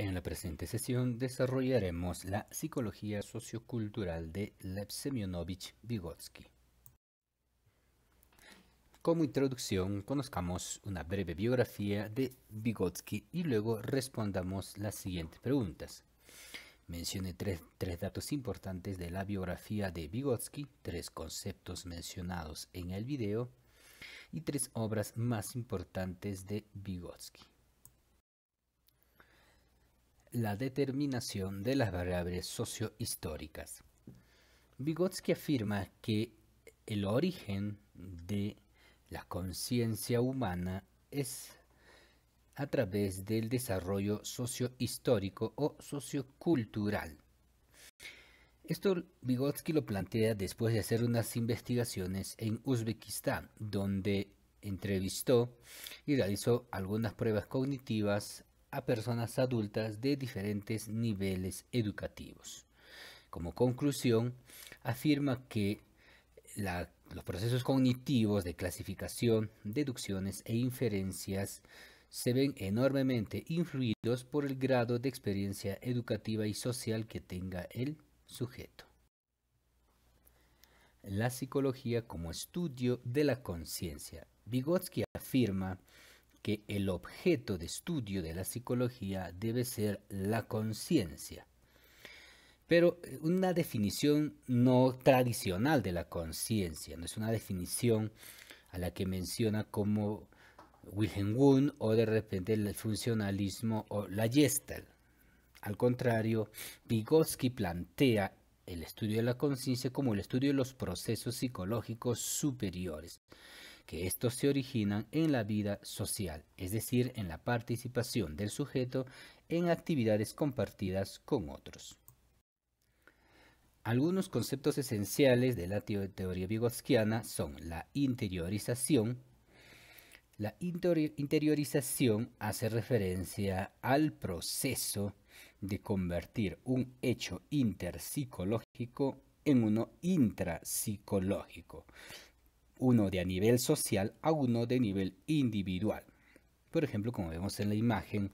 En la presente sesión desarrollaremos la psicología sociocultural de Lev Semyonovich Vygotsky. Como introducción, conozcamos una breve biografía de Vygotsky y luego respondamos las siguientes preguntas. Mencione tres, tres datos importantes de la biografía de Vygotsky, tres conceptos mencionados en el video y tres obras más importantes de Vygotsky la determinación de las variables sociohistóricas. Vygotsky afirma que el origen de la conciencia humana es a través del desarrollo sociohistórico o sociocultural. Esto Vygotsky lo plantea después de hacer unas investigaciones en Uzbekistán, donde entrevistó y realizó algunas pruebas cognitivas a personas adultas de diferentes niveles educativos. Como conclusión, afirma que los procesos cognitivos de clasificación, deducciones e inferencias se ven enormemente influidos por el grado de experiencia educativa y social que tenga el sujeto. La psicología como estudio de la conciencia. Vygotsky afirma que el objeto de estudio de la psicología debe ser la conciencia. Pero eh, una definición no tradicional de la conciencia, no es una definición a la que menciona como Wilhelm Wundt o de repente el funcionalismo o la Gestalt. Al contrario, Vygotsky plantea el estudio de la conciencia como el estudio de los procesos psicológicos superiores, que estos se originan en la vida social, es decir, en la participación del sujeto en actividades compartidas con otros. Algunos conceptos esenciales de la teoría vygotskiana son la interiorización. La interiorización hace referencia al proceso de convertir un hecho interpsicológico en uno intrapsicológico uno de a nivel social a uno de nivel individual. Por ejemplo, como vemos en la imagen,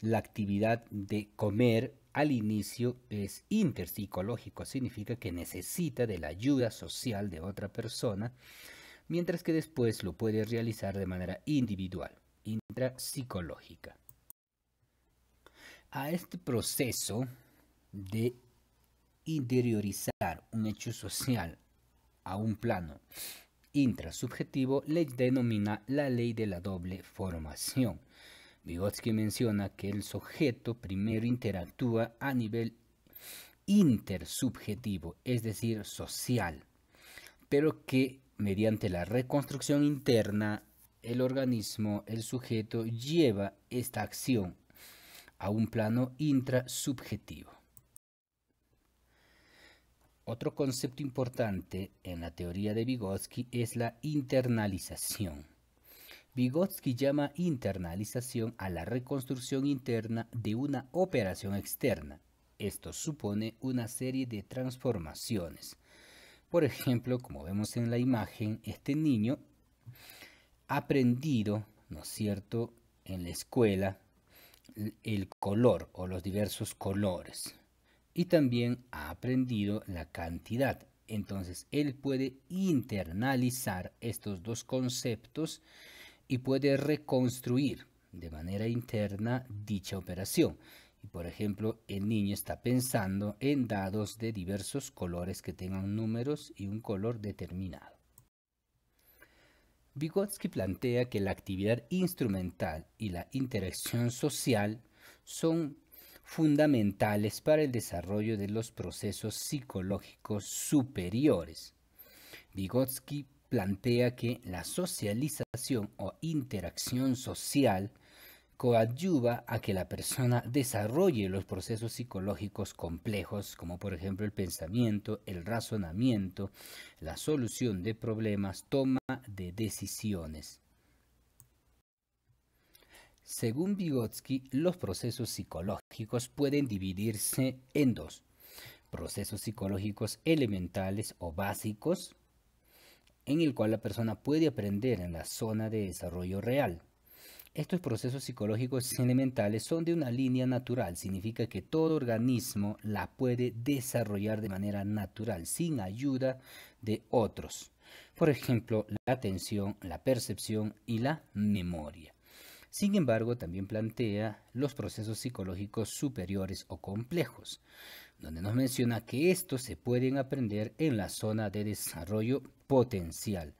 la actividad de comer al inicio es interpsicológico, significa que necesita de la ayuda social de otra persona, mientras que después lo puede realizar de manera individual, intrapsicológica. A este proceso de interiorizar un hecho social a un plano intrasubjetivo le denomina la ley de la doble formación. Vygotsky menciona que el sujeto primero interactúa a nivel intersubjetivo, es decir, social, pero que mediante la reconstrucción interna el organismo, el sujeto, lleva esta acción a un plano intrasubjetivo. Otro concepto importante en la teoría de Vygotsky es la internalización. Vygotsky llama internalización a la reconstrucción interna de una operación externa. Esto supone una serie de transformaciones. Por ejemplo, como vemos en la imagen, este niño ha aprendido, ¿no es cierto?, en la escuela el color o los diversos colores y también ha aprendido la cantidad. Entonces él puede internalizar estos dos conceptos y puede reconstruir de manera interna dicha operación. Y por ejemplo, el niño está pensando en dados de diversos colores que tengan números y un color determinado. Vygotsky plantea que la actividad instrumental y la interacción social son fundamentales para el desarrollo de los procesos psicológicos superiores. Vygotsky plantea que la socialización o interacción social coadyuva a que la persona desarrolle los procesos psicológicos complejos, como por ejemplo el pensamiento, el razonamiento, la solución de problemas, toma de decisiones. Según Vygotsky, los procesos psicológicos pueden dividirse en dos. Procesos psicológicos elementales o básicos, en el cual la persona puede aprender en la zona de desarrollo real. Estos procesos psicológicos elementales son de una línea natural, significa que todo organismo la puede desarrollar de manera natural, sin ayuda de otros. Por ejemplo, la atención, la percepción y la memoria. Sin embargo, también plantea los procesos psicológicos superiores o complejos, donde nos menciona que estos se pueden aprender en la zona de desarrollo potencial.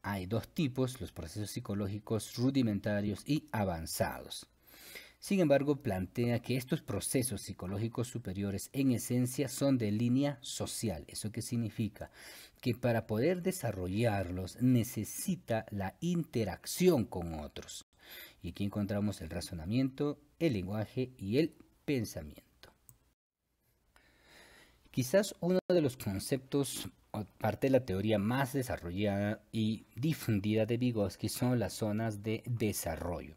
Hay dos tipos, los procesos psicológicos rudimentarios y avanzados. Sin embargo, plantea que estos procesos psicológicos superiores en esencia son de línea social. ¿Eso qué significa? Que para poder desarrollarlos necesita la interacción con otros. Y aquí encontramos el razonamiento, el lenguaje y el pensamiento. Quizás uno de los conceptos parte de la teoría más desarrollada y difundida de Vygotsky son las zonas de desarrollo.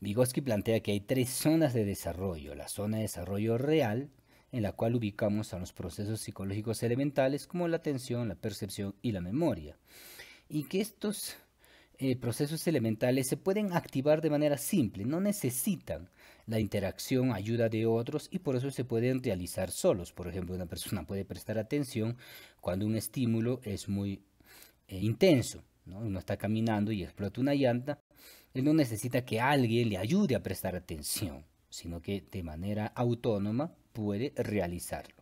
Vygotsky plantea que hay tres zonas de desarrollo. La zona de desarrollo real, en la cual ubicamos a los procesos psicológicos elementales como la atención, la percepción y la memoria. Y que estos eh, procesos elementales se pueden activar de manera simple, no necesitan la interacción, ayuda de otros y por eso se pueden realizar solos. Por ejemplo, una persona puede prestar atención cuando un estímulo es muy eh, intenso. Uno está caminando y explota una llanta, él no necesita que alguien le ayude a prestar atención, sino que de manera autónoma puede realizarlo.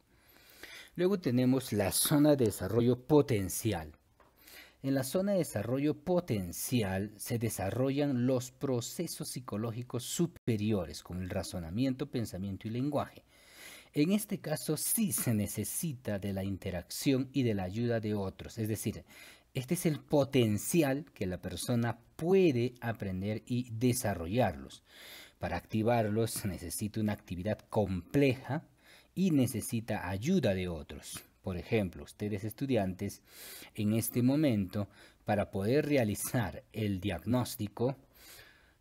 Luego tenemos la zona de desarrollo potencial. En la zona de desarrollo potencial se desarrollan los procesos psicológicos superiores como el razonamiento, pensamiento y lenguaje. En este caso sí se necesita de la interacción y de la ayuda de otros, es decir, este es el potencial que la persona puede aprender y desarrollarlos. Para activarlos necesita una actividad compleja y necesita ayuda de otros por ejemplo, ustedes estudiantes, en este momento, para poder realizar el diagnóstico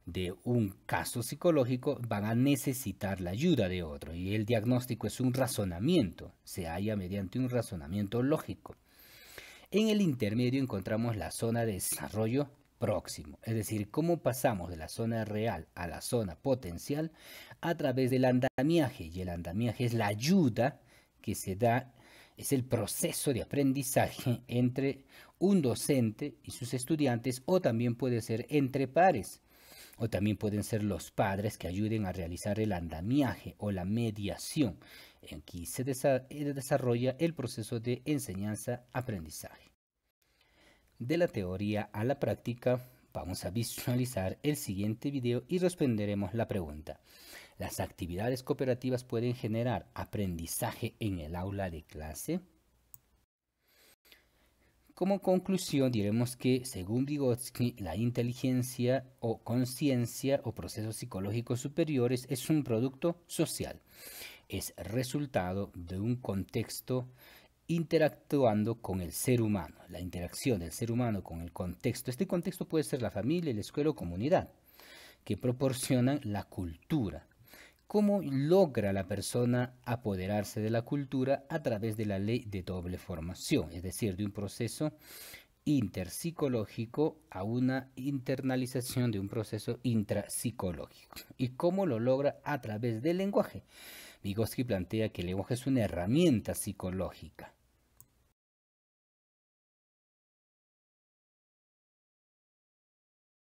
de un caso psicológico, van a necesitar la ayuda de otro. Y el diagnóstico es un razonamiento, se halla mediante un razonamiento lógico. En el intermedio encontramos la zona de desarrollo próximo, es decir, cómo pasamos de la zona real a la zona potencial a través del andamiaje. Y el andamiaje es la ayuda que se da es el proceso de aprendizaje entre un docente y sus estudiantes o también puede ser entre pares o también pueden ser los padres que ayuden a realizar el andamiaje o la mediación. en que se eh, desarrolla el proceso de enseñanza-aprendizaje. De la teoría a la práctica, vamos a visualizar el siguiente video y responderemos la pregunta. Las actividades cooperativas pueden generar aprendizaje en el aula de clase. Como conclusión diremos que, según Vygotsky, la inteligencia o conciencia o procesos psicológicos superiores es un producto social. Es resultado de un contexto interactuando con el ser humano, la interacción del ser humano con el contexto. Este contexto puede ser la familia, la escuela o comunidad, que proporcionan la cultura, ¿Cómo logra la persona apoderarse de la cultura a través de la ley de doble formación? Es decir, de un proceso interpsicológico a una internalización de un proceso intrapsicológico. ¿Y cómo lo logra? A través del lenguaje. Vygotsky plantea que el lenguaje es una herramienta psicológica